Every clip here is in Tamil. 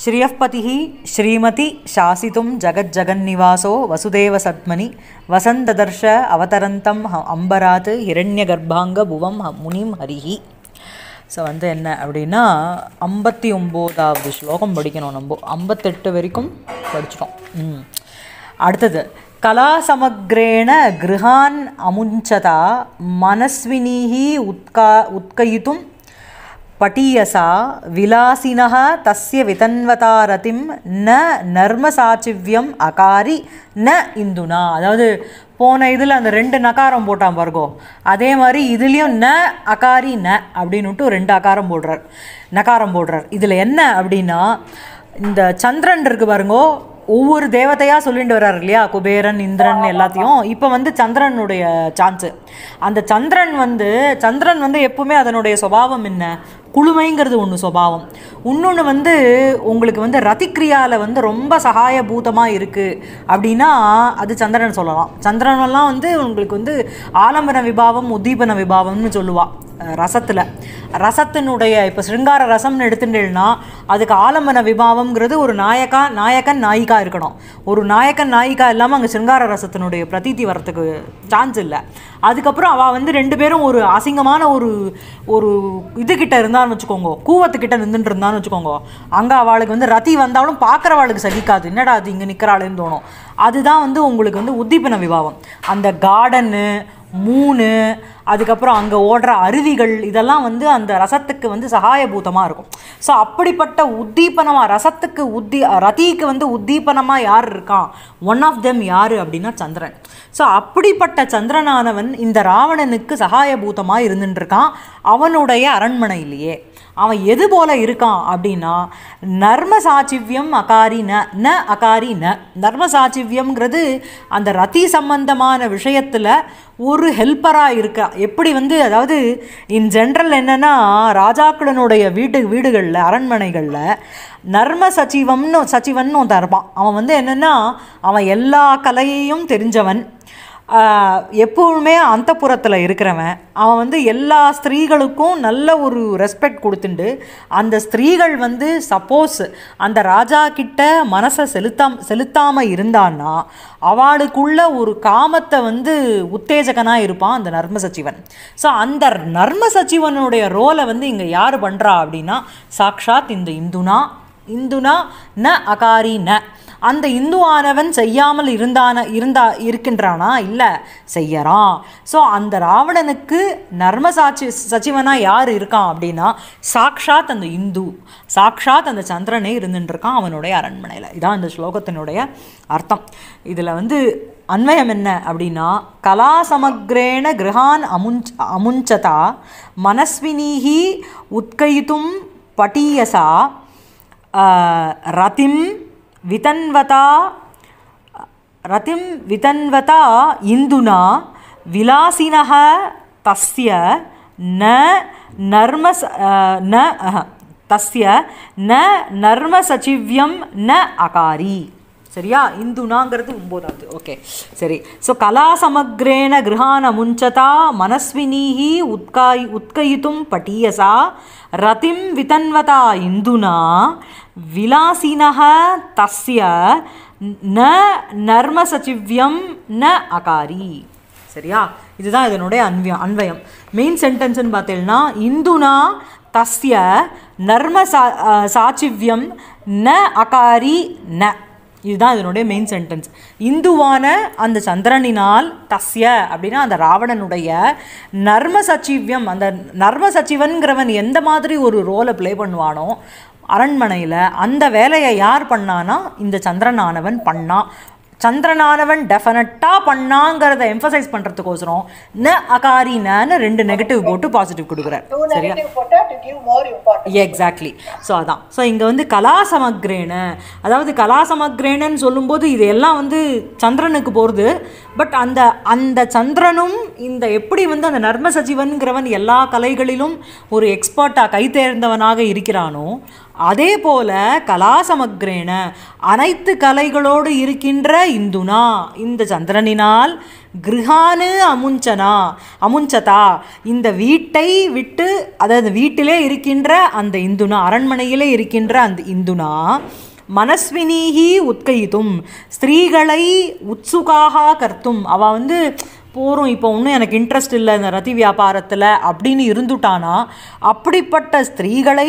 श्रियःपतिः श्रीमति शासितुं जगज्जगन्निवासो वसुदेवसत्मनि வசந்ததர்ஷ அவதரந்தம் அம்பராத் ஹிரண்யகர்ப்பாங்க புவம் முனிம் ஹரிஹி ஸோ வந்து என்ன அப்படின்னா ஐம்பத்தி ஒம்போதாவது ஸ்லோகம் படிக்கணும் நம்ம ஐம்பத்தெட்டு வரைக்கும் படிச்சிட்டோம் அடுத்தது கலாசமக்ரேண கிருஹான் அமுஞ்சதா மனஸ்வினீஹி உத்கா உத்கயித்தும் பட்டீயசா தசிய விதன்வதா விதன்வதாரதிம் ந நர்ம சாச்சிவ்யம் அகாரி ந இந்துனா அதாவது போன இதில் அந்த ரெண்டு நகாரம் போட்டான் பாருகோ அதே மாதிரி இதுலேயும் ந அகாரி ந அப்படின்னுட்டு ரெண்டு அகாரம் போடுறார் நகாரம் போடுறார் இதில் என்ன அப்படின்னா இந்த சந்திரன் இருக்கு பாருங்கோ ஒவ்வொரு தேவதையாக சொல்லிட்டு வர்றார் இல்லையா குபேரன் இந்திரன் எல்லாத்தையும் இப்போ வந்து சந்திரனுடைய சான்ஸு அந்த சந்திரன் வந்து சந்திரன் வந்து எப்பவுமே அதனுடைய சுபாவம் என்ன குழுமைங்கிறது ஒன்று சுபாவம் இன்னொன்று வந்து உங்களுக்கு வந்து ரதிக்ரியாவில் வந்து ரொம்ப சகாயபூதமாக இருக்குது அப்படின்னா அது சந்திரன் சொல்லலாம் சந்திரனெல்லாம் வந்து உங்களுக்கு வந்து ஆலம்பன விபாவம் உத்தீபன விபாவம்னு சொல்லுவாள் ரசத்தில் ரசத்தினுடைய இப்போ சிருங்கார ரசம்னு எடுத்துட்டேன்னா அதுக்கு ஆலம்பன விபாவம்ங்கிறது ஒரு நாயக்கா நாயக்கன் நாயிக்கா இருக்கணும் ஒரு நாயக்கன் நாயிக்கா இல்லாமல் அங்கே சிருங்கார ரசத்தினுடைய பிரதீதி வரத்துக்கு சான்ஸ் இல்லை அதுக்கப்புறம் அவள் வந்து ரெண்டு பேரும் ஒரு அசிங்கமான ஒரு ஒரு இதுகிட்ட இருந்தால் நின்னான்னு வச்சுக்கோங்க கூவத்துக்கிட்ட நின்றுட்டு இருந்தான்னு வச்சுக்கோங்க அங்கே அவளுக்கு வந்து ரத்தி வந்தாலும் பார்க்குறவாளுக்கு சகிக்காது என்னடா அது இங்கே நிற்கிறாளேன்னு தோணும் அதுதான் வந்து உங்களுக்கு வந்து உத்திப்பின விவாகம் அந்த கார்டனு மூணு அதுக்கப்புறம் அங்கே ஓடுற அருவிகள் இதெல்லாம் வந்து அந்த ரசத்துக்கு வந்து சகாயபூதமாக இருக்கும் ஸோ அப்படிப்பட்ட உத்தீபனமாக ரசத்துக்கு உத்தி ரதிக்கு வந்து உத்தீபனமாக யார் இருக்கான் ஒன் ஆஃப் தெம் யார் அப்படின்னா சந்திரன் ஸோ அப்படிப்பட்ட சந்திரனானவன் இந்த ராவணனுக்கு சகாயபூதமாக இருந்துட்டுருக்கான் அவனுடைய அரண்மனையிலேயே அவன் எது போல இருக்கான் அப்படின்னா நர்ம சாச்சிவ்யம் அகாரி ந ந அகாரி ந நர்ம சாச்சிவ்யம்ங்கிறது அந்த ரதி சம்பந்தமான விஷயத்தில் ஒரு ஹெல்ப்பராக இருக்க தான் எப்படி வந்து அதாவது இன் ஜென்ரல் என்னென்னா ராஜாக்களனுடைய வீட்டு வீடுகளில் அரண்மனைகளில் நர்ம சச்சிவம்னு சச்சிவன் ஒருத்தன் இருப்பான் அவன் வந்து என்னென்னா அவன் எல்லா கலையையும் தெரிஞ்சவன் எப்பவுமே அந்த புறத்தில் இருக்கிறவன் அவன் வந்து எல்லா ஸ்திரீகளுக்கும் நல்ல ஒரு ரெஸ்பெக்ட் கொடுத்துண்டு அந்த ஸ்திரீகள் வந்து சப்போஸ் அந்த ராஜா கிட்ட மனசை செலுத்தாம செலுத்தாமல் இருந்தான்னா அவளுக்குள்ள ஒரு காமத்தை வந்து உத்தேஜகனாக இருப்பான் அந்த நர்ம சச்சிவன் ஸோ அந்த நர்ம சச்சிவனுடைய ரோலை வந்து இங்கே யார் பண்ணுறா அப்படின்னா சாக்ஷாத் இந்த இந்துனா இந்துனா ந அகாரி ந அந்த இந்து ஆனவன் செய்யாமல் இருந்தான இருந்தா இருக்கின்றானா இல்லை செய்யறான் ஸோ அந்த ராவணனுக்கு நர்ம சாட்சி சச்சிவனாக யார் இருக்கான் அப்படின்னா சாக்ஷாத் அந்த இந்து சாக்ஷாத் அந்த சந்திரனே இருந்துட்டுருக்கான் அவனுடைய அரண்மனையில் இதான் அந்த ஸ்லோகத்தினுடைய அர்த்தம் இதில் வந்து அன்வயம் என்ன அப்படின்னா கலா சமக்ரேண கிரகான் அமுஞ்ச் அமுஞ்சதா மனஸ்வினீஹி உத்கயித்தும் பட்டியசா ரதிம் விதன்வதா ரதிம் விதன்வதா இந்துனா விலாசினக தஸ்ய ந நர்மஸ் ந தஸ்ய ந நர்மசச்சிவியம் ந அகாரி சரியா இந்துனாங்கிறது ஒம்போதாவது ஓகே சரி ஸோ கலா சமக்ரேண கிரகான முஞ்சதா மனஸ்வினீஹி உத்காய் உத்கயித்தும் பட்டியசா ரதிம் விதன்வதா இந்துனா விலாசினக தஸ்ய ந நர்ம சச்சிவ்யம் ந அகாரி சரியா இதுதான் இதனுடைய அன்வய அன்வயம் மெயின் சென்டென்ஸ்னு பார்த்தீங்கன்னா இந்துனா தஸ்ய நர்ம சா சாச்சிவ்யம் ந அகாரி ந இதுதான் இதனுடைய மெயின் சென்டென்ஸ் இந்துவான அந்த சந்திரனினால் தஸ்ய அப்படின்னா அந்த ராவணனுடைய நர்ம சச்சிவியம் அந்த நர்ம சச்சிவன்கிறவன் எந்த மாதிரி ஒரு ரோலை ப்ளே பண்ணுவானோ அரண்மனையில் அந்த வேலையை யார் பண்ணானா இந்த சந்திரனானவன் பண்ணான் சந்திரனானவன் டெஃபினட்டா பண்ணாங்கிறத எம்பசைஸ் பண்ணுறதுக்கோசரம் ந அகாரி நான் ரெண்டு நெகட்டிவ் போட்டு பாசிட்டிவ் கொடுக்குறார் சரியா எக்ஸாக்ட்லி ஸோ அதான் ஸோ இங்கே வந்து சமக்ரேன அதாவது கலாசமக்ரேனன்னு சொல்லும்போது இது எல்லாம் வந்து சந்திரனுக்கு போகிறது பட் அந்த அந்த சந்திரனும் இந்த எப்படி வந்து அந்த நர்ம சஜீவன்கிறவன் எல்லா கலைகளிலும் ஒரு எக்ஸ்பர்ட்டாக கைத்தேர்ந்தவனாக இருக்கிறானோ அதே போல கலாசமக்ரேன அனைத்து கலைகளோடு இருக்கின்ற இந்துனா இந்த சந்திரனினால் கிருஹானு அமுஞ்சனா அமுஞ்சதா இந்த வீட்டை விட்டு அதாவது வீட்டிலே இருக்கின்ற அந்த இந்துனா அரண்மனையிலே இருக்கின்ற அந்த இந்துனா மனஸ்வினீகி உத்கயித்தும் ஸ்திரீகளை உத்சுகாக கர்த்தும் அவள் வந்து போகிறோம் இப்போ ஒன்றும் எனக்கு இன்ட்ரெஸ்ட் இல்லை இந்த ரத்தி வியாபாரத்தில் அப்படின்னு இருந்துட்டானா அப்படிப்பட்ட ஸ்திரீகளை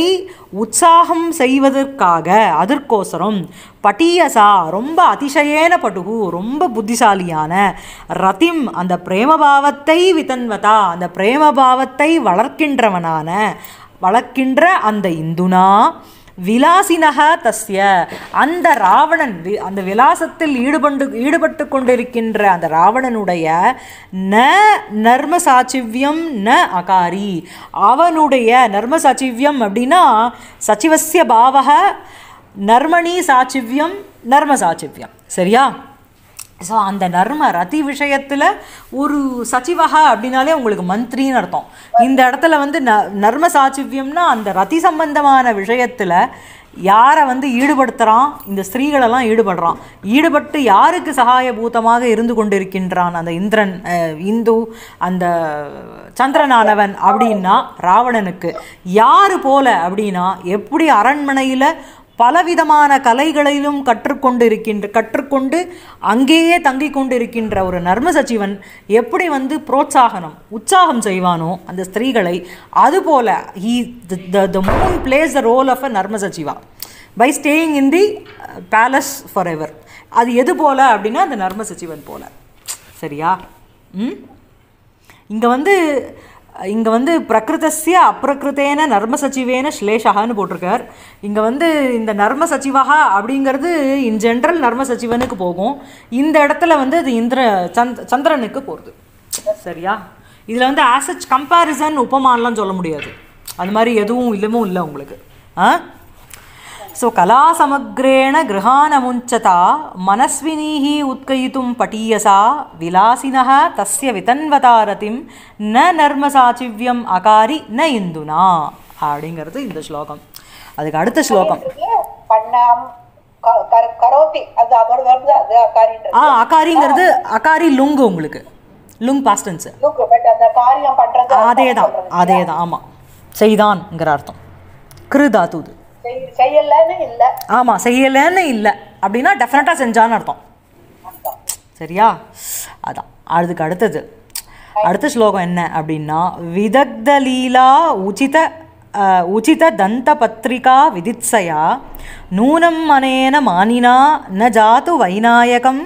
உற்சாகம் செய்வதற்காக அதற்கோசரம் பட்டியசா ரொம்ப அதிசயேன படுகு ரொம்ப புத்திசாலியான ரத்திம் அந்த பிரேமபாவத்தை விதன்வதா அந்த பிரேமபாவத்தை வளர்க்கின்றவனான வளர்க்கின்ற அந்த இந்துனா விலாசினகா தஸ்ய அந்த ராவணன் அந்த விலாசத்தில் ஈடுபண்டு ஈடுபட்டு கொண்டிருக்கின்ற அந்த ராவணனுடைய ந நர்ம சாச்சிவ்யம் ந அகாரி அவனுடைய நர்ம சாச்சிவ்யம் அப்படின்னா சச்சிவசிய பாவக நர்மணி சாச்சிவ்யம் நர்ம சாச்சிவ்யம் சரியா ஸோ அந்த நர்ம ரதி விஷயத்தில் ஒரு சச்சிவகா அப்படின்னாலே உங்களுக்கு மந்திரின்னு அர்த்தம் இந்த இடத்துல வந்து ந நர்ம சாச்சுவியம்னா அந்த ரதி சம்பந்தமான விஷயத்தில் யாரை வந்து ஈடுபடுத்துகிறான் இந்த ஸ்திரீகளெல்லாம் ஈடுபடுறான் ஈடுபட்டு யாருக்கு சகாயபூதமாக இருந்து கொண்டிருக்கின்றான் அந்த இந்திரன் இந்து அந்த சந்திரனானவன் அப்படின்னா ராவணனுக்கு யார் போல அப்படின்னா எப்படி அரண்மனையில் பலவிதமான கலைகளிலும் கற்றுக்கொண்டு இருக்கின்ற கற்றுக்கொண்டு அங்கேயே தங்கி கொண்டு இருக்கின்ற ஒரு நர்ம சச்சிவன் எப்படி வந்து புரோத்சாகனம் உற்சாகம் செய்வானோ அந்த ஸ்திரீகளை அதுபோல் he the the moon places the role of a narma sachiva by staying in the palace forever எவர் அது எது போல் அப்படின்னா அந்த நர்ம சச்சிவன் போல் சரியா ம் இங்கே வந்து இங்கே வந்து பிரகிருதஸ்ய அப்ரகிருத்தேன நர்ம சச்சிவேன ஸ்லேஷகான்னு போட்டிருக்கார் இங்கே வந்து இந்த நர்ம சச்சிவகா அப்படிங்கிறது இன் ஜென்ரல் நர்ம சச்சிவனுக்கு போகும் இந்த இடத்துல வந்து அது இந்திர சந்த் சந்திரனுக்கு போகிறது சரியா இதில் வந்து ஆசச் கம்பேரிசன் உபமானலாம் சொல்ல முடியாது அது மாதிரி எதுவும் இல்லமும் இல்லை உங்களுக்கு ஆ ಸೊ ಕಲಾಸಮಗ್ರೇಣ ಗೃಹಾನಮುಂಚತ ಮನಸ್ವಿನೀ உத்கயித்தும் ಪಟೀಯಸ விலாசின ತಸ್ಯ ವಿತನ್ವತಾರತಿಂ ந நர்மசாச்சிவ்யம் அகாரி ந இந்துனா அப்படிங்கிறது இந்த ஸ்லோகம் அதுக்கு அடுத்த ஸ்லோகம் ஆ அகாரிங்கிறது அகாரி லுங்கு உங்களுக்கு லுங் பாஸ்டன்ஸ் அதே தான் அதே தான் ஆமாம் செய்தான்ங்கிற அர்த்தம் கிருதாத்துது செய்யலன்னு இல்லை ஆமாம் செய்யலன்னு இல்லை அப்படின்னா டெஃபினட்டாக செஞ்சான்னு அர்த்தம் சரியா அதான் அதுக்கு அடுத்தது அடுத்த ஸ்லோகம் என்ன அப்படின்னா விதக்த லீலா உச்சித உச்சித தந்த பத்திரிகா விதித்சயா நூனம் அனேன மானினா ந ஜாத்து வைநாயகம்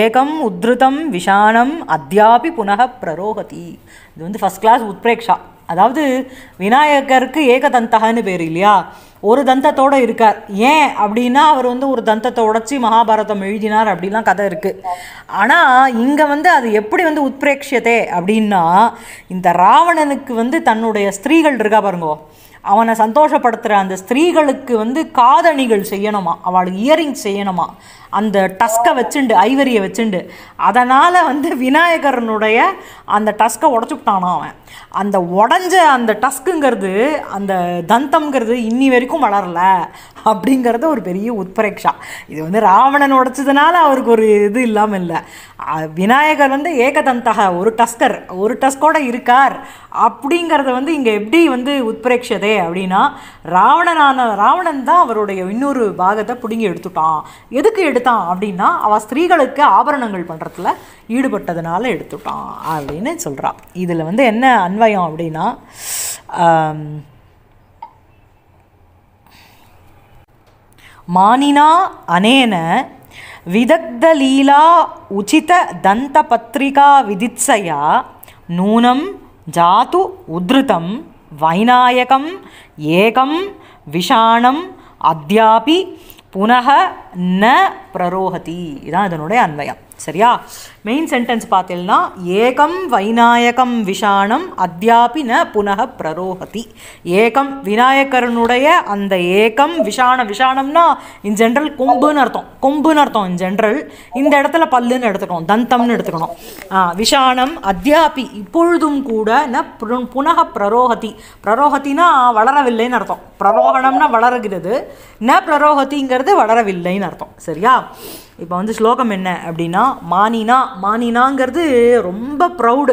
ஏகம் உத்ருதம் விஷானம் அத்தியாபி புனக பிரரோகதி இது வந்து ஃபஸ்ட் கிளாஸ் உத்பிரேக்ஷா அதாவது விநாயகருக்கு ஏகதந்தகன்னு பேர் இல்லையா ஒரு தந்தத்தோடு இருக்கார் ஏன் அப்படின்னா அவர் வந்து ஒரு தந்தத்தை உடச்சி மகாபாரதம் எழுதினார் அப்படிலாம் கதை இருக்குது ஆனால் இங்கே வந்து அது எப்படி வந்து உத்பிரேக்ஷதே அப்படின்னா இந்த ராவணனுக்கு வந்து தன்னுடைய ஸ்திரீகள் இருக்கா பாருங்கோ அவனை சந்தோஷப்படுத்துகிற அந்த ஸ்திரீகளுக்கு வந்து காதணிகள் செய்யணுமா அவளுக்கு இயரிங் செய்யணுமா அந்த டஸ்கை வச்சுண்டு ஐவரியை வச்சுண்டு அதனால் வந்து விநாயகரனுடைய அந்த டஸ்கை உடச்சுக்கிட்டானா அவன் அந்த உடஞ்ச அந்த டஸ்க்குங்கிறது அந்த தந்தம்ங்கிறது இன்னி வரைக்கும் வளரல அப்படிங்கிறது ஒரு பெரிய உத்பிரேக்ஷா இது வந்து ராவணன் உடைச்சதுனால அவருக்கு ஒரு இது இல்லாமல் இல்லை விநாயகர் வந்து ஏகதந்தக ஒரு டஸ்கர் ஒரு டஸ்கோடு இருக்கார் அப்படிங்கிறத வந்து இங்கே எப்படி வந்து உத்பிரேக்ஷதை போயிட்டாரே அப்படின்னா ராவணனான ராவணன் தான் அவருடைய இன்னொரு பாகத்தை பிடுங்கி எடுத்துட்டான் எதுக்கு எடுத்தான் அப்படின்னா அவள் ஸ்திரீகளுக்கு ஆபரணங்கள் பண்ணுறதுல ஈடுபட்டதுனால எடுத்துட்டான் அப்படின்னு சொல்கிறான் இதில் வந்து என்ன அன்வயம் அப்படின்னா மானினா அனேன விதக்த லீலா உச்சித தந்த பத்திரிகா விதிச்சையா நூனம் ஜாது உதிருதம் வைநாயகம் ஏகம் விஷாணம் அத்தியாபி புனக ந பிரரோகதி இதான் இதனுடைய அன்வயம் சரியா மெயின் சென்டென்ஸ் பார்த்தீங்கன்னா ஏகம் வைநாயகம் விஷாணம் அத்தியாபி ந புனக பிரரோகதி ஏகம் விநாயகரனுடைய அந்த ஏகம் விஷான விஷாணம்னா இன் ஜென்ரல் கொம்புன்னு அர்த்தம் கொம்புன்னு அர்த்தம் இன் ஜென்ரல் இந்த இடத்துல பல்லுன்னு எடுத்துக்கணும் தந்தம்னு எடுத்துக்கணும் விஷாணம் அத்தியாபி இப்பொழுதும் கூட ந புனக பிரரோகதி பிரரோகத்தினா வளரவில்லைன்னு அர்த்தம் பிரரோகணம்னா வளருகிறது ந பிரரோகத்திங்கிறது வளரவில்லைன்னு அர்த்தம் சரியா இப்போ வந்து ஸ்லோகம் என்ன அப்படின்னா மானினா மானினாங்கிறது ரொம்ப ப்ரௌடு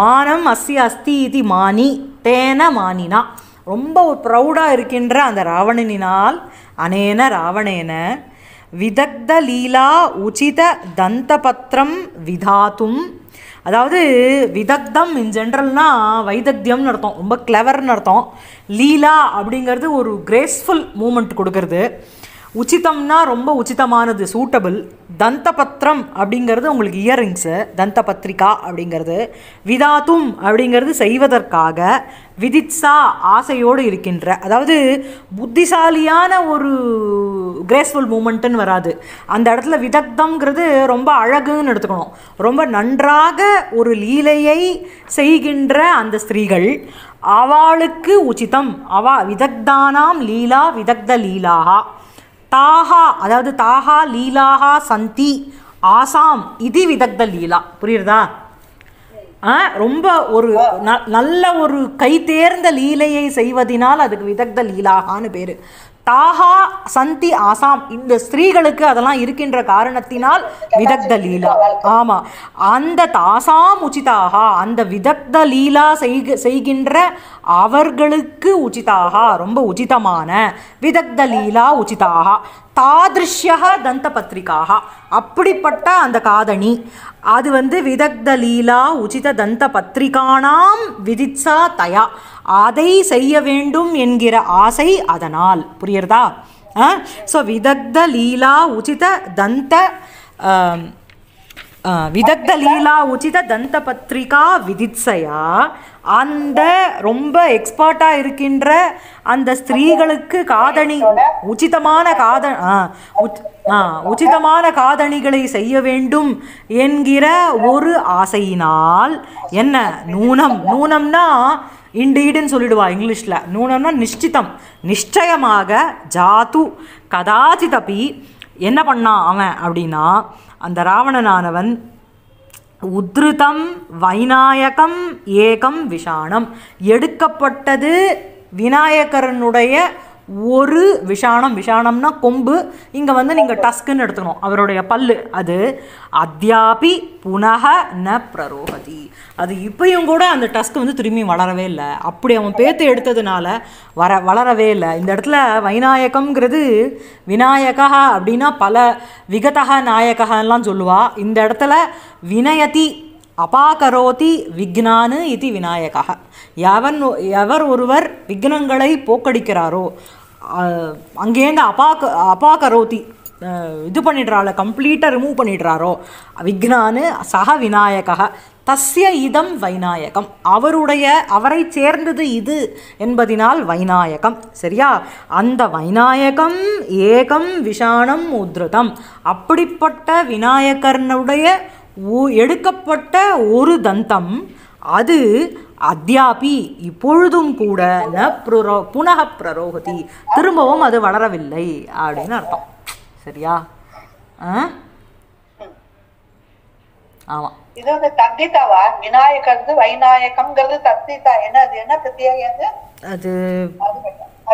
மானம் அஸ்தி அஸ்தி இது மானி தேன மானினா ரொம்ப ப்ரௌடாக இருக்கின்ற அந்த ராவணனினால் அனேன ராவணேன விதக்த லீலா உச்சித பத்திரம் விதாத்தும் அதாவது விதக்தம் இன் ஜென்ரல்னால் வைதக்தியம்னு அர்த்தம் ரொம்ப கிளவர்னு அர்த்தம் லீலா அப்படிங்கிறது ஒரு கிரேஸ்ஃபுல் மூமெண்ட் கொடுக்கறது உச்சிதம்னா ரொம்ப உச்சிதமானது சூட்டபிள் தந்த பத்திரம் அப்படிங்கிறது உங்களுக்கு இயரிங்ஸு தந்த பத்திரிகா அப்படிங்கிறது விதாத்தும் அப்படிங்கிறது செய்வதற்காக விதிச்சா ஆசையோடு இருக்கின்ற அதாவது புத்திசாலியான ஒரு கிரேஸ்ஃபுல் மூமெண்ட்டுன்னு வராது அந்த இடத்துல விதக்தங்கிறது ரொம்ப அழகுன்னு எடுத்துக்கணும் ரொம்ப நன்றாக ஒரு லீலையை செய்கின்ற அந்த ஸ்திரீகள் அவளுக்கு உச்சிதம் அவா விதக்தானாம் லீலா விதக்த லீலாகா தாஹா அதாவது தாஹா லீலாஹா சந்தி ஆசாம் இது விதக்த லீலா புரியுறதா ரொம்ப ஒரு நல்ல ஒரு கை தேர்ந்த லீலையை செய்வதினால் அதுக்கு விதக்த லீலாகான்னு பேர் தாஹா சந்தி ஆசாம் இந்த ஸ்திரீகளுக்கு அதெல்லாம் இருக்கின்ற காரணத்தினால் விதக்த லீலா ஆமாம் அந்த தாசாம் உச்சிதாகா அந்த விதக்த லீலா செய்க செய்கின்ற அவர்களுக்கு உச்சிதாகா ரொம்ப உச்சிதமான விதக்த லீலா உச்சிதாகா தாதிருஷ்ய தந்த பத்திரிக்காக அப்படிப்பட்ட அந்த காதணி அது வந்து விதக்த லீலா உச்சித தந்த பத்திரிகானாம் விதிச்சா தயா அதை செய்ய வேண்டும் என்கிற ஆசை அதனால் புரியுறதா ஸோ விதக்த லீலா உச்சித தந்த விதக்த லீலா உச்சித தந்த பத்திரிகா விதிசையா அந்த ரொம்ப எக்ஸ்பர்ட்டாக இருக்கின்ற அந்த ஸ்திரீகளுக்கு காதணி உச்சிதமான காத உச்சிதமான காதணிகளை செய்ய வேண்டும் என்கிற ஒரு ஆசையினால் என்ன நூனம் நூனம்னா இண்டீடுன்னு சொல்லிடுவா இங்கிலீஷில் நூனம்னா நிச்சிதம் நிச்சயமாக ஜாத்து தப்பி என்ன பண்ணான் அவன் அப்படின்னா அந்த ராவணனானவன் உத்ருதம் வைநாயகம் ஏகம் விஷானம் எடுக்கப்பட்டது விநாயகரனுடைய ஒரு விஷானம் விஷானம்னா கொம்பு இங்கே வந்து நீங்கள் டஸ்க்குன்னு எடுத்துக்கணும் அவருடைய பல்லு அது அத்தியாபி புனக ந பிரரோகதி அது இப்பயும் கூட அந்த டஸ்க் வந்து திரும்பி வளரவே இல்லை அப்படி அவன் பேத்து எடுத்ததுனால வர வளரவே இல்லை இந்த இடத்துல வைநாயகம்ங்கிறது விநாயகா அப்படின்னா பல விகதக நாயகான்லாம் சொல்லுவா இந்த இடத்துல வினயதி அபாகரோதி விக்னானு இது விநாயகா எவன் எவர் ஒருவர் விக்னங்களை போக்கடிக்கிறாரோ அங்கேருந்து அபாக்க அபாகரோதி இது பண்ணிடுறாள் கம்ப்ளீட்டாக ரிமூவ் பண்ணிடுறாரோ விக்னானு சக விநாயக தஸ்ய இதம் வைநாயகம் அவருடைய அவரை சேர்ந்தது இது என்பதினால் வைநாயகம் சரியா அந்த வைநாயகம் ஏகம் விஷானம் உத்ருதம் அப்படிப்பட்ட விநாயகர்னுடைய எடுக்கப்பட்ட ஒரு தந்தம் அது அத்தியாபி இப்பொழுதும் கூட ந புரோ புனக பிரரோகதி திரும்பவும் அது வளரவில்லை அப்படின்னு அர்த்தம் சரியா ஆமா இது வந்து தத்திதாவா விநாயகர்து வைநாயகம்ங்கிறது தத்திதா என்ன அது என்ன பிரத்யேகம் அது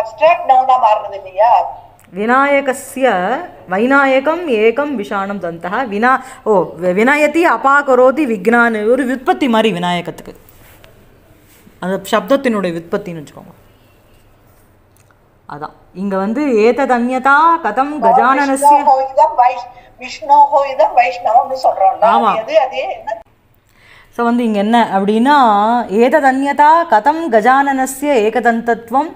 அப்டிராக்ட் நவுனா மாறுறது இல்லையா விநாயகஸ்ய வைநாயகம் ஏகம் விஷானம் தந்தா வினா ஓ அப்பா அபாகரோதி விக்னான் ஒரு விற்பத்தி மாதிரி விநாயகத்துக்கு அந்த சப்தத்தினுடைய விற்பத்தின்னு வச்சுக்கோங்க அதான் இங்க வந்து ஏததன்யதா கதம் கஜானனஸ்ய ஆமா ஸோ வந்து இங்கே என்ன அப்படின்னா ஏததன்யதா கதம் கஜானனஸ்ய ஏகதந்தத்துவம்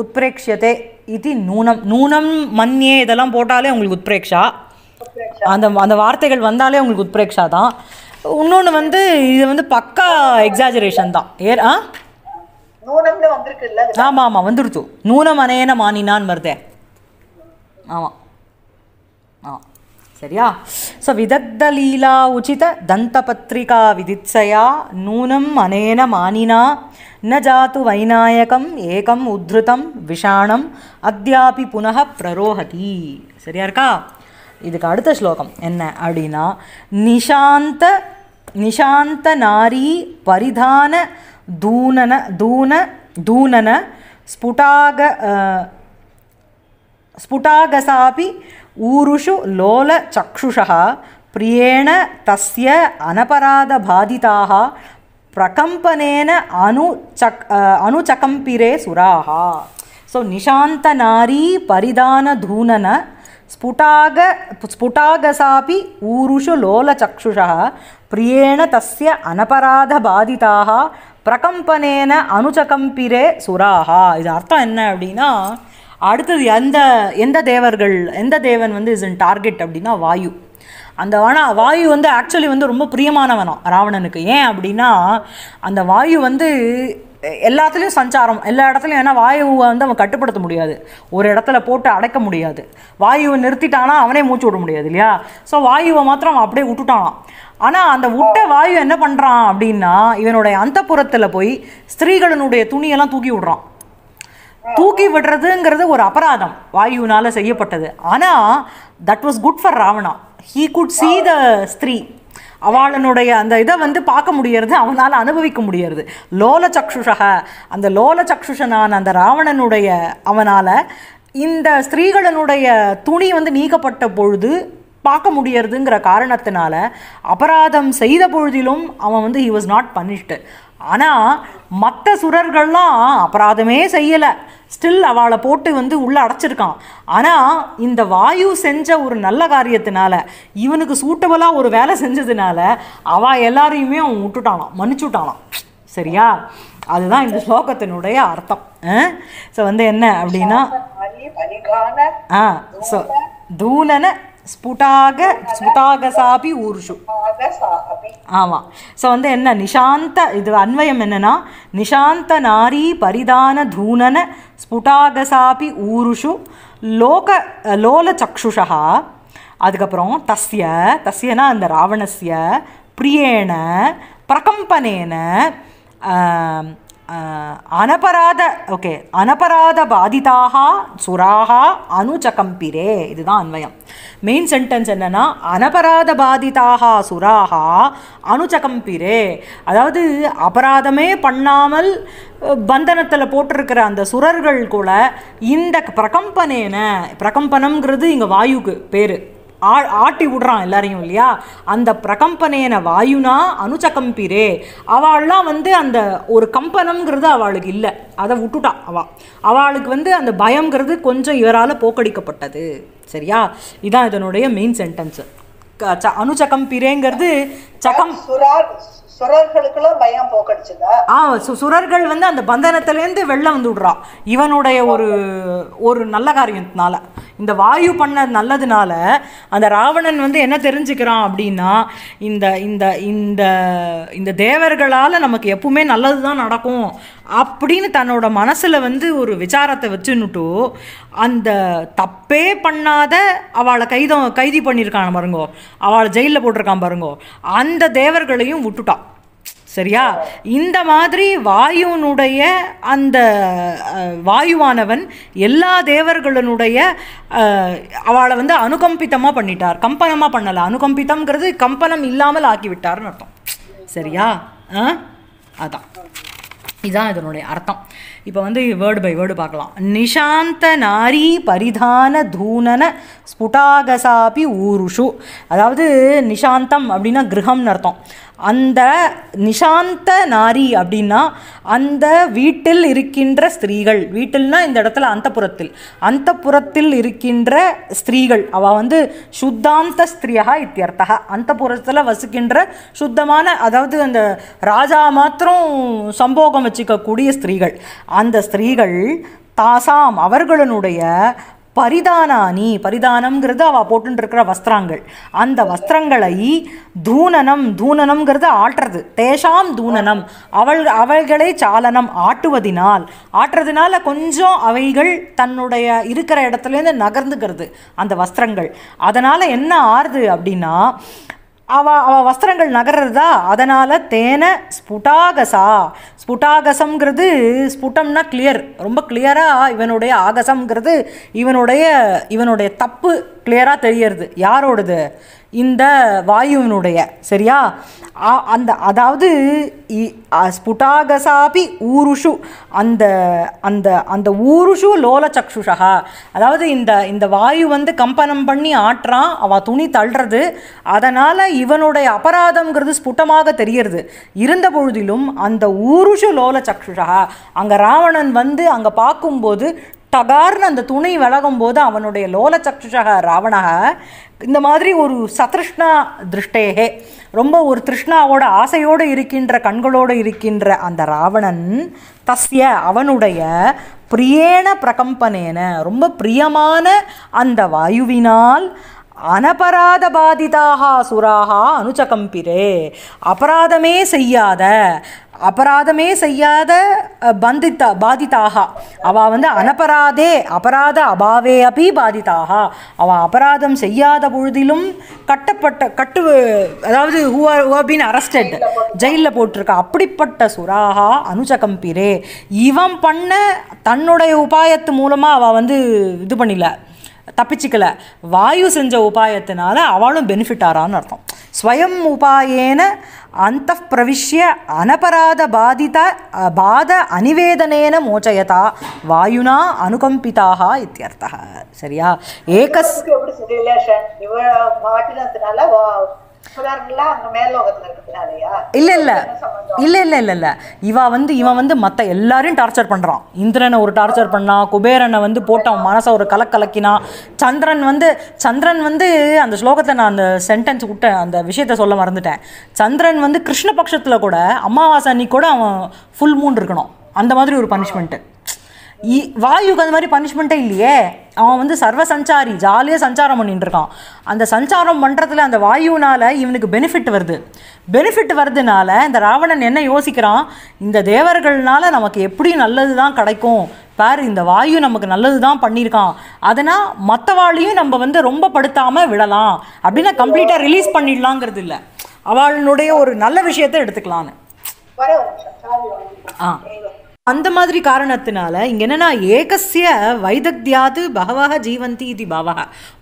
உத்பிரேக்ஷதே இது நூனம் நூனம் மண்யே இதெல்லாம் போட்டாலே உங்களுக்கு உத்பிரேக்ஷா அந்த அந்த வார்த்தைகள் வந்தாலே உங்களுக்கு உத்பிரேக்ஷா தான் இன்னொன்று வந்து இது வந்து பக்கா எக்ஸாஜரேஷன் தான் ஏர் ஆ ஆமாம் ஆமாம் வந்துருச்சு நூனம் அனையன மானினான்னு வருதே ஆமாம் ஆ சரியா ஸோ விதத்த லீலா உச்சித தந்தபத்ரிகா விதிச்சயா நூனம் அனேன மானினா ந ஜாத்து வைநாயகம் ஏகம் உத்ருதம் விஷாணம் அத்தியாபி புனக பிரரோஹதி சரியா இருக்கா இதுக்கு அடுத்த ஸ்லோகம் என்ன அப்படின்னா நிஷாந்த நிஷாந்த நாரி பரிதான தூனன தூன தூனன ஸ்புடாக ஸ்புடாகசாபி ऊरुषु लोलचक्षुषः प्रियेण तस्य अनपराधबाधिताः प्रकम्पनेन अनुचक् अनुचकम्पिरे सुराः ಸೊ ನಿಶಾಂತ ನಾರೀ ಪರಿಧಾನ ಧೂನನ ಸ್ಫುಟಾಗ ಸ್ಫುಟಾಗಸಾಪಿ ಊರುಷು ಲೋಲಚಕ್ಷುಷಃ ಪ್ರಿಯೇಣ ತಸ್ಯ ಅನಪರಾಧ ಬಾಧಿತಾ ಪ್ರಕಂಪನೇನ ಅನುಚಕಂಪಿರೆ ಸುರಾಹ ಇದು ಅರ್ಥ ಎನ್ನ ಅಪ್ಡಿನಾ அடுத்தது எந்த எந்த தேவர்கள் எந்த தேவன் வந்து இஸ் இன் டார்கெட் அப்படின்னா வாயு அந்த ஆனால் வாயு வந்து ஆக்சுவலி வந்து ரொம்ப பிரியமானவனாம் ராவணனுக்கு ஏன் அப்படின்னா அந்த வாயு வந்து எல்லாத்துலேயும் சஞ்சாரம் எல்லா இடத்துலையும் ஏன்னா வாயுவை வந்து அவன் கட்டுப்படுத்த முடியாது ஒரு இடத்துல போட்டு அடைக்க முடியாது வாயுவை நிறுத்திட்டானா அவனே மூச்சு விட முடியாது இல்லையா ஸோ வாயுவை மாத்திரம் அவன் அப்படியே விட்டுட்டானான் ஆனால் அந்த விட்ட வாயு என்ன பண்ணுறான் அப்படின்னா இவனுடைய அந்த புறத்தில் போய் ஸ்திரீகளனுடைய துணியெல்லாம் தூக்கி விடுறான் தூக்கி விடுறதுங்கிறது ஒரு அபராதம் வாயுனால செய்யப்பட்டது ஆனால் that was good for Ravana he could see the stri அவளனுடைய அந்த இதை வந்து பார்க்க முடியறது அவனால் அனுபவிக்க முடியறது லோல சக்ஷுஷக அந்த லோல சக்ஷுஷனான அந்த ராவணனுடைய அவனால் இந்த ஸ்திரீகளனுடைய துணி வந்து நீக்கப்பட்ட பொழுது பார்க்க முடியறதுங்கிற காரணத்தினால அபராதம் செய்த பொழுதிலும் அவன் வந்து ஹி வாஸ் நாட் பனிஷ்டு ஆனால் மற்ற சுரர்கள்லாம் அபராதமே செய்யலை ஸ்டில் அவளை போட்டு வந்து உள்ளே அடைச்சிருக்கான் ஆனால் இந்த வாயு செஞ்ச ஒரு நல்ல காரியத்தினால இவனுக்கு சூட்டபுளாக ஒரு வேலை செஞ்சதுனால அவள் எல்லாரையுமே அவன் விட்டுட்டானான் மன்னிச்சு சரியா அதுதான் இந்த ஸ்லோகத்தினுடைய அர்த்தம் ஸோ வந்து என்ன அப்படின்னா ஆ ஸோ தூலனை ஸ்புடாக ஸ்புடாகசாபி ஊர்ஷு ஆமாம் ஸோ வந்து என்ன நிஷாந்த இது அன்வயம் என்னன்னா நிஷாந்த நாரி பரிதான தூனன ஸ்புடாகசாபி ஊருஷு லோக லோல சக்ஷுஷா அதுக்கப்புறம் தஸ்ய தஸ்யனா அந்த ராவணஸ்ய பிரியேன பிரகம்பனேன அனபராத ஓகே அனபராத பாதிதாக சுராக அணுச்சகம்பிரே இதுதான் அன்வயம் மெயின் சென்டென்ஸ் என்னென்னா அனபராத பாதிதாக சுராக அணுச்சகம்பிரே அதாவது அபராதமே பண்ணாமல் பந்தனத்தில் போட்டிருக்கிற அந்த சுரர்கள் கூட இந்த பிரகம்பனேன பிரகம்பனம்ங்கிறது இங்கே வாயுக்கு பேர் ஆ ஆட்டி விடுறான் எல்லாரையும் இல்லையா அந்த பிரகம்பனேன வாயுனா அணுச்சகம்பிரே அவள்லாம் வந்து அந்த ஒரு கம்பனம்ங்கிறது அவளுக்கு இல்லை அதை விட்டுட்டா அவள் அவளுக்கு வந்து அந்த பயங்கிறது கொஞ்சம் இவரால் போக்கடிக்கப்பட்டது சரியா இதான் இதனுடைய மெயின் சென்டென்ஸு அணுச்சகம் பிரேங்கிறது சகம் சுரர்கள் வந்து அந்த பந்தனத்திலேருந்து வெளில வந்து விடுறான் இவனுடைய ஒரு ஒரு நல்ல காரியத்தினால இந்த வாயு பண்ண நல்லதுனால அந்த ராவணன் வந்து என்ன தெரிஞ்சுக்கிறான் அப்படின்னா இந்த இந்த இந்த இந்த தேவர்களால் நமக்கு எப்பவுமே நல்லது தான் நடக்கும் அப்படின்னு தன்னோட மனசில் வந்து ஒரு விசாரத்தை வச்சுன்னுட்டு அந்த தப்பே பண்ணாத அவளை கைதம் கைதி பண்ணியிருக்கான் பாருங்கோ அவளை ஜெயிலில் போட்டிருக்கான் பாருங்கோ அந்த தேவர்களையும் விட்டுட்டான் சரியா இந்த மாதிரி வாயுனுடைய அந்த வாயுவானவன் எல்லா தேவர்களுடைய அவளை வந்து அனுகம்பித்தமாக பண்ணிட்டார் கம்பனமாக பண்ணலை அனுகம்பித்தம்ங்கிறது கம்பனம் இல்லாமல் ஆக்கிவிட்டார்னு அர்த்தம் சரியா ஆ அதான் இதுதான் இதனுடைய அர்த்தம் இப்போ வந்து வேர்டு பை வேர்டு பார்க்கலாம் நிஷாந்த நாரி பரிதான தூனன ஸ்புடாகசாபி ஊருஷு அதாவது நிஷாந்தம் அப்படின்னா கிரகம்னு அர்த்தம் அந்த நிஷாந்த நாரி அப்படின்னா அந்த வீட்டில் இருக்கின்ற ஸ்திரீகள் வீட்டில்னா இந்த இடத்துல அந்த புறத்தில் இருக்கின்ற ஸ்திரீகள் அவள் வந்து சுத்தாந்த ஸ்திரீயா இத்தியர்த்தா புறத்தில் வசிக்கின்ற சுத்தமான அதாவது அந்த ராஜா மாத்திரம் சம்போகம் வச்சுக்கக்கூடிய ஸ்திரீகள் அந்த ஸ்திரீகள் தாசாம் அவர்களுடைய பரிதானானி பரிதானம்ங்கிறது அவள் போட்டுருக்கிற வஸ்திரங்கள் அந்த வஸ்திரங்களை தூனனம் தூனனம்ங்கிறது ஆட்டுறது தேஷாம் தூனனம் அவள் அவள்களே சாலனம் ஆட்டுவதினால் ஆட்டுறதுனால கொஞ்சம் அவைகள் தன்னுடைய இருக்கிற இடத்துலேருந்து நகர்ந்துக்கிறது அந்த வஸ்திரங்கள் அதனால் என்ன ஆறுது அப்படின்னா அவ அவ வஸ்திரங்கள் நகர்றதா அதனால் தேனை ஸ்புட்டாகசா ஸ்புட்டாகசம்ங்கிறது ஸ்புட்டம்னா கிளியர் ரொம்ப கிளியராக இவனுடைய ஆகசம்ங்கிறது இவனுடைய இவனுடைய தப்பு கிளியராக தெரியறது யாரோடது இந்த வாயுவினுடைய சரியா அந்த அதாவது ஸ்புட்டாகசாபி ஊருஷு அந்த அந்த அந்த ஊருஷு லோல சக்ஷுஷா அதாவது இந்த இந்த வாயு வந்து கம்பனம் பண்ணி ஆட்டுறான் அவள் துணி தள்ளுறது அதனால் இவனுடைய அபராதம்ங்கிறது ஸ்புட்டமாக தெரிகிறது இருந்த பொழுதிலும் அந்த ஊருஷு லோல சக்ஷுஷா அங்கே ராவணன் வந்து அங்கே பார்க்கும்போது டகார்னு அந்த துணை விலகும் போது அவனுடைய லோல சக்ஷக ராவணாக இந்த மாதிரி ஒரு சத்ருஷ்ணா திருஷ்டேகே ரொம்ப ஒரு திருஷ்ணாவோட ஆசையோடு இருக்கின்ற கண்களோடு இருக்கின்ற அந்த ராவணன் தஸ்ய அவனுடைய பிரியேன பிரகம்பனேன ரொம்ப பிரியமான அந்த வாயுவினால் அனபராத பாதிதாக சுராகா அனுச்சகம்பிரே அபராதமே செய்யாத அபராதமே செய்யாத பந்தித்தா பாதித்தாக அவள் வந்து அனபராதே அபராத அபாவே அப்பி பாதித்தாக அவள் அபராதம் செய்யாத பொழுதிலும் கட்டப்பட்ட கட்டு அதாவது ஹூ அரஸ்டட் ஜெயிலில் போட்டிருக்கா அப்படிப்பட்ட சுராகா பிரே இவன் பண்ண தன்னுடைய உபாயத்து மூலமாக அவள் வந்து இது பண்ணில தப்பிச்சிக்கலை வாயு செஞ்ச உபாயத்தினால அவளும் பெனிஃபிட் ஆறான்னு அர்த்தம் ஸ்வயம் உபாயேன அந்த பிரவிஷ்ய அனபராத பாதித பாத அனிவேதனேன மோச்சயதா வாயுனா அனுகம்பிதாக இத்தியர்த்தா சரியா ஏகஸ் இல்ல இல்ல இல்ல இல்ல இல்ல இல்ல இவா வந்து இவன் வந்து மத்த எல்லாரையும் டார்ச்சர் பண்றான் இந்திரனை ஒரு டார்ச்சர் பண்ணான் குபேரனை வந்து போட்டான் மனசை ஒரு கலக்கலக்கினா சந்திரன் வந்து சந்திரன் வந்து அந்த ஸ்லோகத்தை நான் அந்த சென்டென்ஸ் விட்டேன் அந்த விஷயத்த சொல்ல மறந்துட்டேன் சந்திரன் வந்து கிருஷ்ணபக்ஷத்தில் கூட அமாவாசை அன்னைக்கு கூட அவன் ஃபுல் மூன் இருக்கணும் அந்த மாதிரி ஒரு பனிஷ்மெண்ட்டு வாயுக்கு அந்த மாதிரி பனிஷ்மெண்ட்டே இல்லையே அவன் வந்து சர்வ சஞ்சாரி ஜாலியாக சஞ்சாரம் பண்ணிட்டு இருக்கான் அந்த சஞ்சாரம் பண்ணுறதுல அந்த வாயுனால் இவனுக்கு பெனிஃபிட் வருது பெனிஃபிட் வருதுனால இந்த ராவணன் என்ன யோசிக்கிறான் இந்த தேவர்கள்னால நமக்கு எப்படி நல்லது தான் கிடைக்கும் பாரு இந்த வாயு நமக்கு நல்லது தான் பண்ணியிருக்கான் அதனால் மற்றவாளையும் நம்ம வந்து ரொம்ப படுத்தாமல் விடலாம் அப்படின்னா கம்ப்ளீட்டாக ரிலீஸ் பண்ணிடலாங்கிறது இல்லை அவளுடைய ஒரு நல்ல விஷயத்தை எடுத்துக்கலான்னு ஆ அந்த மாதிரி காரணத்தினால இங்க என்னன்னா ஏகசிய வைதக்தியாது பகவாக ஜீவந்தி இது பாவக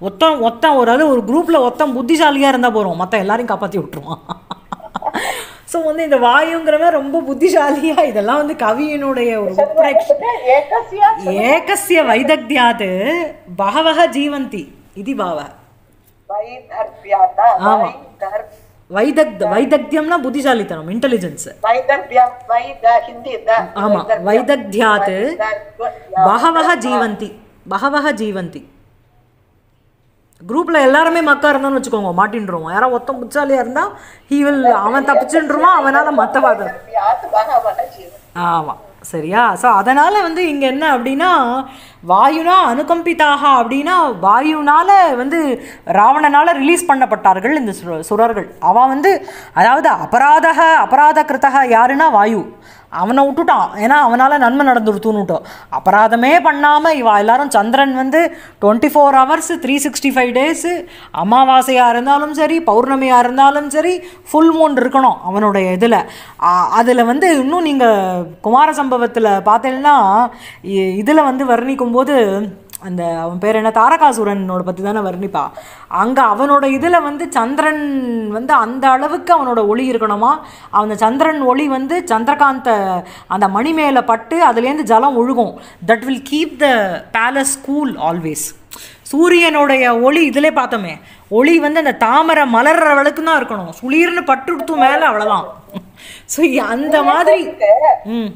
ஒத்தம் ஒத்தம் ஒரு அது ஒரு குரூப்ல ஒத்தம் புத்திசாலியா இருந்தா போறோம் மத்த எல்லாரையும் காப்பாத்தி விட்டுருவான் ஸோ வந்து இந்த வாயுங்கிறவன் ரொம்ப புத்திசாலியா இதெல்லாம் வந்து கவியினுடைய ஒரு ஏகசிய வைதக்தியாது பகவக ஜீவந்தி இது பாவ வைதக் வைதக்தியம்னா புத்திசாலித்தனம் இன்டெலிஜென்ஸ் ஆமா வைதக்தியாத் பகவக ஜீவந்தி பகவக ஜீவந்தி குரூப்ல எல்லாருமே மக்கா இருந்தான்னு வச்சுக்கோங்க மாட்டின்றோம் யாராவது ஒத்தம் புத்தாலியாக இருந்தால் ஹீ அவன் தப்பிச்சுருவான் அவனால மற்றவாத ஆமா சரியா ஸோ அதனால வந்து இங்க என்ன அப்படின்னா வாயுனா அனுகம்பிதாகா அப்படின்னா வாயுனால் வந்து ராவணனால் ரிலீஸ் பண்ணப்பட்டார்கள் இந்த சுரர்கள் அவன் வந்து அதாவது அபராதக அபராத கிருத்தக யாருன்னா வாயு அவனை விட்டுட்டான் ஏன்னா அவனால் நன்மை நடந்துடுத்துன்னுட்டோம் அபராதமே பண்ணாமல் இவா எல்லாரும் சந்திரன் வந்து twenty four hours three sixty five days அமாவாசையாக இருந்தாலும் சரி பௌர்ணமியாக இருந்தாலும் சரி ஃபுல் மூன் இருக்கணும் அவனுடைய இதில் அதில் வந்து இன்னும் நீங்கள் குமார சம்பவத்தில் பார்த்தீங்கன்னா இதில் வந்து வர்ணிக்கும் இருக்கும்போது அந்த அவன் பேர் என்ன தாரகாசுரனோட பற்றி தானே வர்ணிப்பா அங்கே அவனோட இதில் வந்து சந்திரன் வந்து அந்த அளவுக்கு அவனோட ஒளி இருக்கணுமா அந்த சந்திரன் ஒளி வந்து சந்திரகாந்த அந்த மணி மேலே பட்டு அதுலேருந்து ஜலம் ஒழுகும் that will keep the palace cool always சூரியனுடைய ஒளி இதிலே பார்த்தோமே ஒளி வந்து அந்த தாமரை மலர்ற அளவுக்கு தான் இருக்கணும் சுளீர்னு பட்டு மேலே அவ்வளோதான் ஸோ அந்த மாதிரி ம்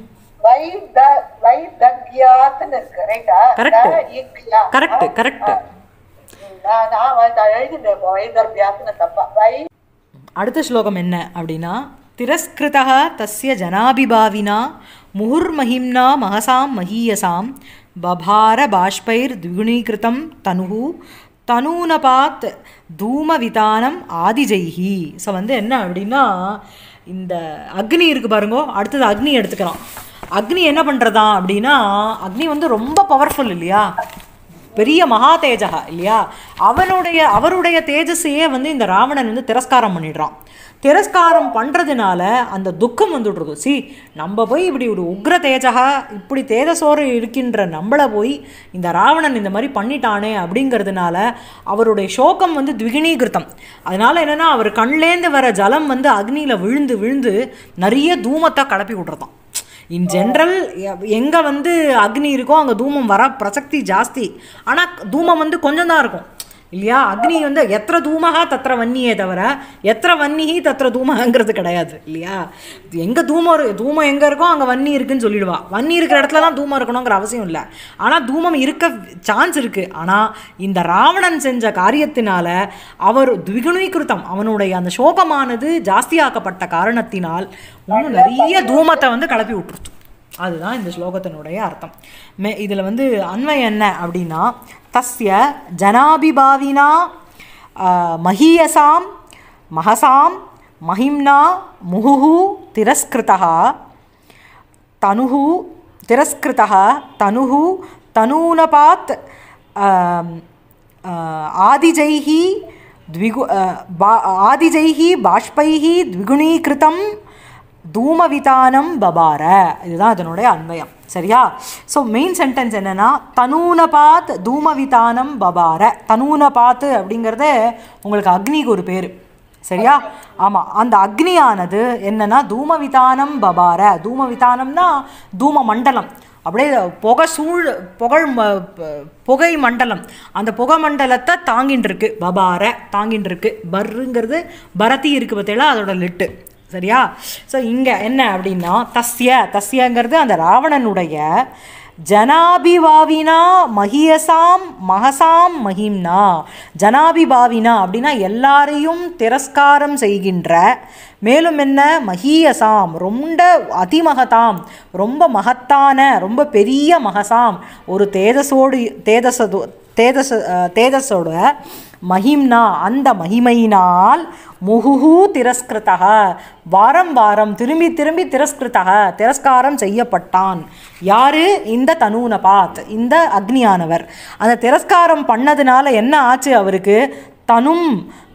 கரெக்ட் கரெக்ட் அடுத்த ஸ்லோகம் என்ன அப்படின்னா திரஸ்கிருதா தஸ்ய ஜனாபிபாவினா முகுர்மஹிம்னா மகசாம் மஹீயசாம் பபார பாஷ்பைர் திகுணீகிருதம் தனுகு தனூனபாத் தூமவிதானம் ஆதிஜெய்ஹி ஸோ வந்து என்ன அப்படின்னா இந்த அக்னி இருக்குது பாருங்கோ அடுத்தது அக்னி எடுத்துக்கிறான் அக்னி என்ன பண்ணுறதா அப்படின்னா அக்னி வந்து ரொம்ப பவர்ஃபுல் இல்லையா பெரிய மகா தேஜகா இல்லையா அவனுடைய அவருடைய தேஜஸையே வந்து இந்த ராவணன் வந்து திரஸ்காரம் பண்ணிடுறான் திரஸ்காரம் பண்ணுறதுனால அந்த துக்கம் வந்துடுறது சி நம்ம போய் இப்படி ஒரு உக்ர தேஜகா இப்படி தேஜசோறு இருக்கின்ற நம்மளை போய் இந்த ராவணன் இந்த மாதிரி பண்ணிட்டானே அப்படிங்கிறதுனால அவருடைய சோகம் வந்து த்விகினீகிருத்தம் அதனால் என்னென்னா அவர் கண்லேருந்து வர ஜலம் வந்து அக்னியில் விழுந்து விழுந்து நிறைய தூமத்தை கலப்பி விட்றதான் இன் ஜென்ரல் எங்கே வந்து அக்னி இருக்கோ அங்கே தூமம் வர பிரசக்தி ஜாஸ்தி ஆனால் தூமம் வந்து கொஞ்சம் தான் இருக்கும் இல்லையா அக்னி வந்து எத்திர தூமகா தத்திர வன்னியே தவிர எத்திர வன்னிஹி தத்திர தூமகங்கிறது கிடையாது இல்லையா எங்கே தூமம் இரு தூமம் எங்கே இருக்கோ அங்கே வன்னி இருக்குன்னு சொல்லிடுவா வன்னி இருக்கிற இடத்துல தான் தூமம் இருக்கணுங்கிற அவசியம் இல்லை ஆனால் தூமம் இருக்க சான்ஸ் இருக்குது ஆனால் இந்த ராவணன் செஞ்ச காரியத்தினால அவர் திகுணீகிருத்தம் அவனுடைய அந்த சோகமானது ஜாஸ்தியாக்கப்பட்ட காரணத்தினால் இன்னும் நிறைய தூமத்தை வந்து கிளப்பி விட்டுருச்சு அதுதான் இந்த ஸ்லோகத்தினுடைய அர்த்தம் மே இதில் வந்து அன்மை என்ன அப்படின்னா तस्य जनाभिभाविना महीयसां महसां महिम्ना मुहुः तिरस्कृतः तनुः तिरस्कृतः तनुः तनूनपात् आदिजैः द्विगु बा आदिजैः बाष्पैः द्विगुणीकृतं தூமவிதானம் பபார இதுதான் அதனுடைய அன்வயம் சரியா ஸோ மெயின் சென்டென்ஸ் என்னென்னா பாத் தூமவிதானம் பபார பாத்து அப்படிங்கிறது உங்களுக்கு அக்னிக்கு ஒரு பேர் சரியா ஆமாம் அந்த அக்னியானது என்னென்னா தூமவிதானம் பபார தூமவிதானம்னா தூம மண்டலம் அப்படியே புகை சூழ் புகழ் புகை மண்டலம் அந்த புகை மண்டலத்தை தாங்கின்னு இருக்கு பபார தாங்கின்னு இருக்கு பர்ருங்கிறது பரத்தி இருக்குது பார்த்தீங்களா அதோட லிட்டு சரியா ஸோ இங்கே என்ன அப்படின்னா தஸ்ய தஸ்யங்கிறது அந்த ராவணனுடைய ஜனாபிபாவினா மகியசாம் மகசாம் மகிம்னா ஜனாபிபாவினா அப்படின்னா எல்லாரையும் திரஸ்காரம் செய்கின்ற மேலும் என்ன மகியசாம் ரொம்ப அதிமகதாம் ரொம்ப மகத்தான ரொம்ப பெரிய மகசாம் ஒரு தேஜஸோடு தேஜசது தேஜஸ் தேஜஸோட மகிம்னா அந்த மகிமையினால் முகுகு திரஸ்கிருத்தக வாரம் வாரம் திரும்பி திரும்பி திரஸ்கிருத்தக திரஸ்காரம் செய்யப்பட்டான் யார் இந்த பாத் இந்த அக்னியானவர் அந்த திரஸ்காரம் பண்ணதுனால என்ன ஆச்சு அவருக்கு தனும்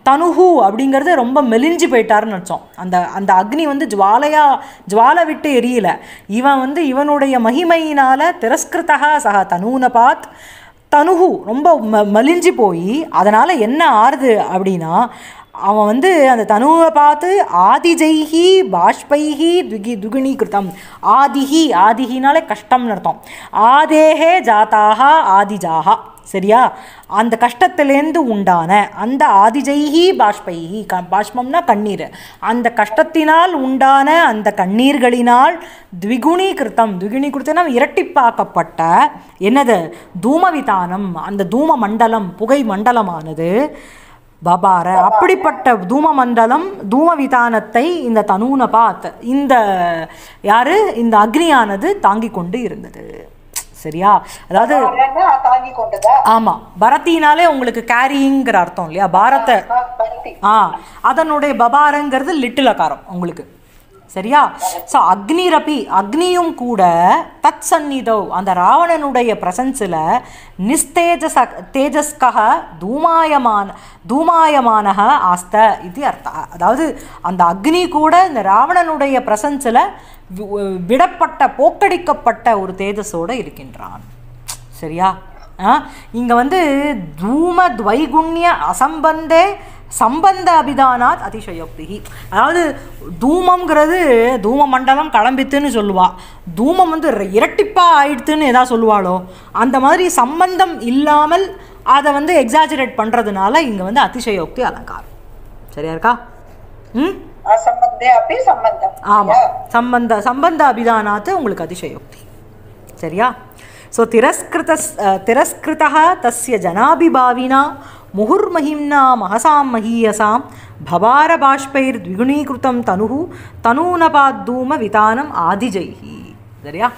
தனுகு அப்படிங்கிறது ரொம்ப மெலிஞ்சு போயிட்டாருன்னு நினச்சோம் அந்த அந்த அக்னி வந்து ஜுவாலையாக ஜுவாலை விட்டு எரியல இவன் வந்து இவனுடைய மகிமையினால் திரஸ்கிருத்தகா சக பாத் தனுகு ரொம்ப ம மலிஞ்சு போய் அதனால் என்ன ஆறுது அப்படின்னா அவன் வந்து அந்த தனுவை பார்த்து ஆதி ஜெய்ஹி பாஷ்பைஹி துகி துகிணி கிருத்தம் ஆதிஹி ஆதிஹினாலே கஷ்டம்னு அர்த்தம் ஆதேஹே ஜாத்தாகா ஆதிஜாகா சரியா அந்த கஷ்டத்திலேருந்து உண்டான அந்த ஆதிஜெய்கி பாஷ்பைகி க பாஷ்பம்னா கண்ணீர் அந்த கஷ்டத்தினால் உண்டான அந்த கண்ணீர்களினால் த்விகுணி கிருத்தம் த்விகுணி கிருத்தம்னா இரட்டிப்பாக்கப்பட்ட என்னது தூமவிதானம் அந்த தூம மண்டலம் புகை மண்டலமானது பபார அப்படிப்பட்ட தூம மண்டலம் தூம விதானத்தை இந்த தனூனை பாத் இந்த யாரு இந்த அக்னியானது தாங்கி கொண்டு இருந்தது சரியா அதாவது ஆமா பரத்தினாலே உங்களுக்கு கேரிங்கிற அர்த்தம் இல்லையா பாரத்தை ஆ அதனுடைய பபாரங்கிறது லிட்டில் அக்காரம் உங்களுக்கு சரியா ஸோ அக்னிரபி அக்னியும் கூட தத் சந்நிதோ அந்த ராவணனுடைய பிரசன்ஸில் நிஸ்தேஜச தேஜஸ்கக தூமாயமான தூமாயமானக ஆஸ்த இது அர்த்தம் அதாவது அந்த அக்னி கூட இந்த ராவணனுடைய பிரசன்ஸில் விடப்பட்ட போக்கடிக்கப்பட்ட ஒரு தேஜஸோடு இருக்கின்றான் சரியா இங்கே வந்து தூம துவைகுண்ய அசம்பந்தே சம்பந்த அபிதானாத் அதிசயோக்தி அதாவது தூமம்ங்கிறது தூம மண்டலம் கிளம்பித்துன்னு சொல்லுவாள் தூமம் வந்து இரட்டிப்பாக ஆயிடுத்துன்னு எதா சொல்லுவாளோ அந்த மாதிரி சம்பந்தம் இல்லாமல் அதை வந்து எக்ஸாஜரேட் பண்ணுறதுனால இங்கே வந்து அதிசயோக்தி அலங்காரம் சரியா இருக்கா ம் ஆமாம் சம்பந்த சம்பந்த அபிதானாத்து உங்களுக்கு அதிசயோக்தி சரியா ஸோ திரஸ்கிருத திரஸ்கிருதா தஸ்ய ஜனாபிபாவினா मुहुर्महिम्ना महसां महीयसां तनु तनुः तनूनपाद्धूमवितानम् आदिजैः சரியா